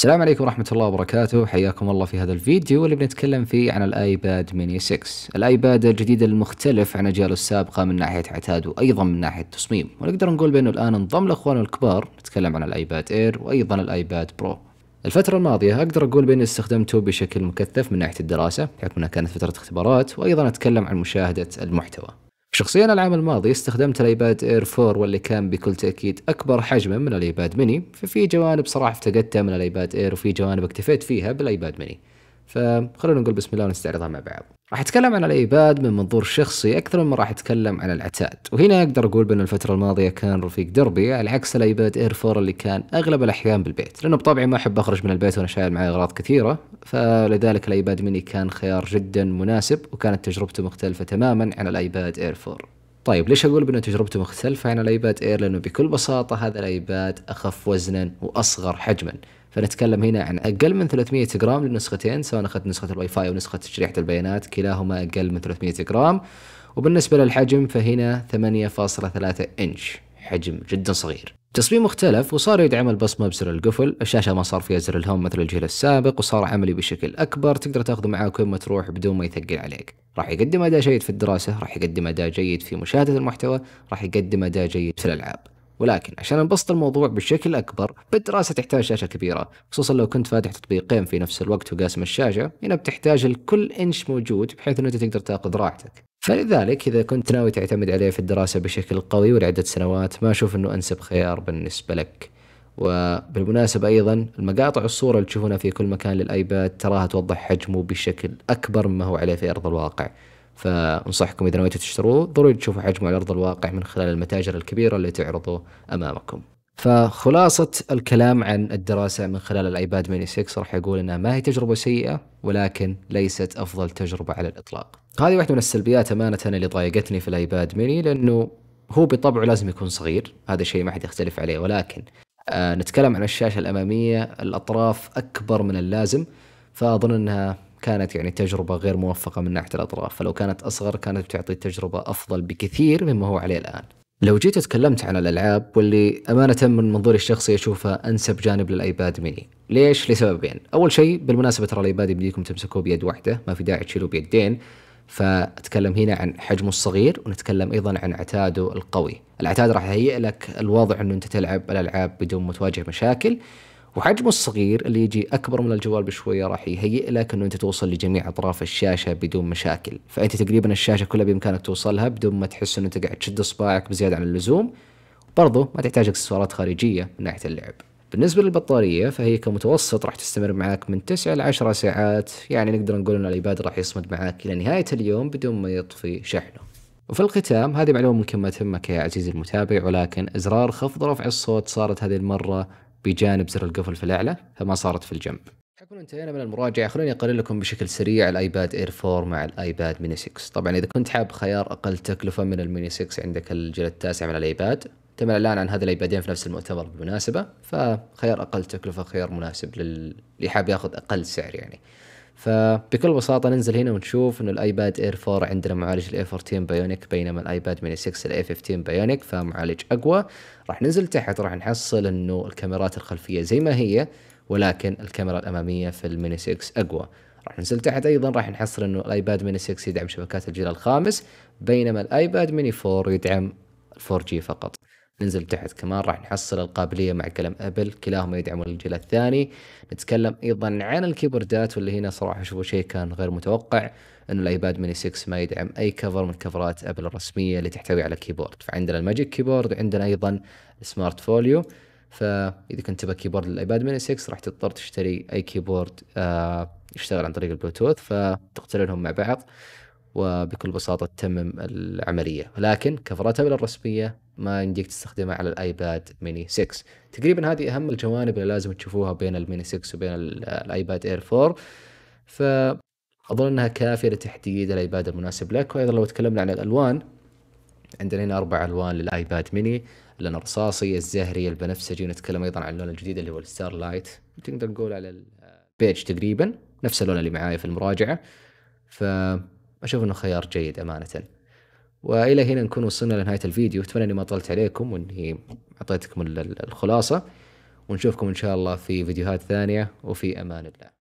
السلام عليكم ورحمة الله وبركاته حياكم الله في هذا الفيديو اللي بنتكلم فيه عن الايباد ميني 6 الايباد الجديد المختلف عن اجياله السابقة من ناحية عتاد وايضا من ناحية تصميم ونقدر نقول بانه الان انضم لاخوانه الكبار نتكلم عن الايباد اير وايضا الايباد برو الفترة الماضية أقدر أقول بأني استخدمته بشكل مكثف من ناحية الدراسة بحكم أنها كانت فترة اختبارات وأيضا أتكلم عن مشاهدة المحتوى شخصيا العام الماضي استخدمت الايباد اير 4 واللي كان بكل تاكيد اكبر حجما من الايباد ميني ففي جوانب صراحه افتقدتها من الايباد اير وفي جوانب اكتفيت فيها بالايباد ميني فخلونا نقول بسم الله ونستعرضها مع بعض راح اتكلم عن الايباد من منظور شخصي اكثر مما راح اتكلم عن العتاد وهنا اقدر اقول بان الفتره الماضيه كان رفيق دربي على عكس الايباد اير 4 اللي كان اغلب الاحيان بالبيت لانه بطبعي ما احب اخرج من البيت وانا شايل معي اغراض كثيره فلذلك الايباد ميني كان خيار جدا مناسب وكانت تجربته مختلفة تماما عن الايباد اير 4 طيب ليش اقول بانه تجربته مختلفة عن الايباد اير لانه بكل بساطة هذا الايباد اخف وزنا واصغر حجما فنتكلم هنا عن اقل من 300 جرام للنسختين سواء اخذت نسخه الواي فاي ونسخه شريحه البيانات كلاهما اقل من 300 جرام وبالنسبه للحجم فهنا 8.3 انش حجم جدا صغير تصميم اختلف وصار يدعم البصمه بزر القفل، الشاشه ما صار فيها زر الهوم مثل الجيل السابق وصار عملي بشكل اكبر، تقدر تاخذه معاك وين ما تروح بدون ما يثقل عليك. راح يقدم اداء جيد في الدراسه، راح يقدم اداء جيد في مشاهده المحتوى، راح يقدم اداء جيد في الالعاب. ولكن عشان نبسط الموضوع بشكل اكبر بالدراسه تحتاج شاشه كبيره خصوصا لو كنت فاتح تطبيقين في نفس الوقت وقاسم الشاشه هنا بتحتاج الكل انش موجود بحيث ان انت تقدر تاخذ راحتك فلذلك إذا كنت ناوي تعتمد عليه في الدراسة بشكل قوي ولعدة سنوات ما أشوف أنه أنسب خيار بالنسبة لك وبالمناسبة أيضا المقاطع الصورة اللي تشوفونها في كل مكان للآيباد تراها توضح حجمه بشكل أكبر مما هو عليه في أرض الواقع فأنصحكم إذا نويتوا تشتروه ضروري تشوفوا حجمه على أرض الواقع من خلال المتاجر الكبيرة اللي تعرضه أمامكم فخلاصة الكلام عن الدراسة من خلال الايباد ميني 6 راح يقول انها ما هي تجربة سيئة ولكن ليست افضل تجربة على الاطلاق. هذه واحدة من السلبيات امانة اللي ضايقتني في الايباد ميني لانه هو بطبعه لازم يكون صغير، هذا شيء ما حد يختلف عليه ولكن آه نتكلم عن الشاشة الامامية الاطراف اكبر من اللازم فاظن انها كانت يعني تجربة غير موفقة من ناحية الاطراف، فلو كانت اصغر كانت بتعطي تجربة افضل بكثير مما هو عليه الان. لو جيت تكلمت عن الالعاب واللي امانه من منظوري الشخصي اشوفها انسب جانب للايباد ميني، ليش؟ لسببين، اول شيء بالمناسبه ترى الايباد يمديكم تمسكوه بيد واحده، ما في داعي تشيلوه بيدين، فاتكلم هنا عن حجمه الصغير ونتكلم ايضا عن عتاده القوي، العتاد راح يهيئ لك الوضع انه انت تلعب الالعاب بدون ما تواجه مشاكل، وحجمه الصغير اللي يجي اكبر من الجوال بشويه راح يهيئ لك انه انت توصل لجميع اطراف الشاشه بدون مشاكل، فانت تقريبا الشاشه كلها بامكانك توصلها بدون ما تحس انه انت قاعد تشد صباعك بزياده عن اللزوم، برضه ما تحتاج اكسسوارات خارجيه من ناحيه اللعب. بالنسبة للبطارية فهي كمتوسط راح تستمر معاك من 9 ل 10 ساعات يعني نقدر نقول ان الايباد راح يصمد معاك الى نهاية اليوم بدون ما يطفي شحنه وفي الختام هذه معلومة ممكن ما تهمك يا عزيزي المتابع ولكن ازرار خفض رفع الصوت صارت هذه المرة بجانب زر القفل في الاعلى فما صارت في الجنب حكم انتهينا من المراجعه خلوني اقرر لكم بشكل سريع الايباد اير 4 مع الايباد ميني 6 طبعا اذا كنت حاب خيار اقل تكلفه من الميني 6 عندك الجيل التاسع من الايباد تم الاعلان عن هذا الايبادين في نفس المؤتمر بالمناسبه فخيار اقل تكلفه خيار مناسب لل... اللي حاب ياخذ اقل سعر يعني فبكل بساطه ننزل هنا ونشوف انه الايباد اير 4 عندنا معالج الاي 14 بايونيك بينما الايباد ميني 6 الاي 15 بايونيك فمعالج اقوى راح ننزل تحت راح نحصل انه الكاميرات الخلفيه زي ما هي ولكن الكاميرا الاماميه في الميني 6 اقوى راح ننزل تحت ايضا راح نحصل انه الايباد ميني 6 يدعم شبكات الجيل الخامس بينما الايباد ميني 4 يدعم 4G فقط ننزل تحت كمان راح نحصل القابلية مع قلم أبل كلاهما يدعمون الجيل الثاني نتكلم أيضا عن الكيبوردات واللي هنا صراحة أشوفه شيء كان غير متوقع أنه الأيباد ميني 6 ما يدعم أي كفر من كفرات أبل الرسمية اللي تحتوي على كيبورد فعندنا الماجيك كيبورد وعندنا أيضا سمارت فوليو فإذا كنت تبغى كيبورد للأيباد ميني 6 راح تضطر تشتري أي كيبورد آه يشتغل عن طريق البلوتوث فتقترنهم مع بعض وبكل بساطة تتمم العملية لكن كفرات أبل الرسمية ما يمديك تستخدمها على الايباد ميني 6 تقريبا هذه اهم الجوانب اللي لازم تشوفوها بين الميني 6 وبين الايباد اير 4 ف اظن انها كافيه لتحديد الايباد المناسب لك وايضا لو تكلمنا عن الالوان عندنا هنا اربع الوان للايباد ميني اللون الرصاصي الزهري البنفسجي نتكلم ايضا عن اللون الجديد اللي هو الستار لايت تقدر نقول على البيج تقريبا نفس اللون اللي معاي في المراجعه فاشوف انه خيار جيد امانه والى هنا نكون وصلنا لنهايه الفيديو اتمنى اني ما طلت عليكم واني اعطيتكم الخلاصه ونشوفكم ان شاء الله في فيديوهات ثانيه وفي امان الله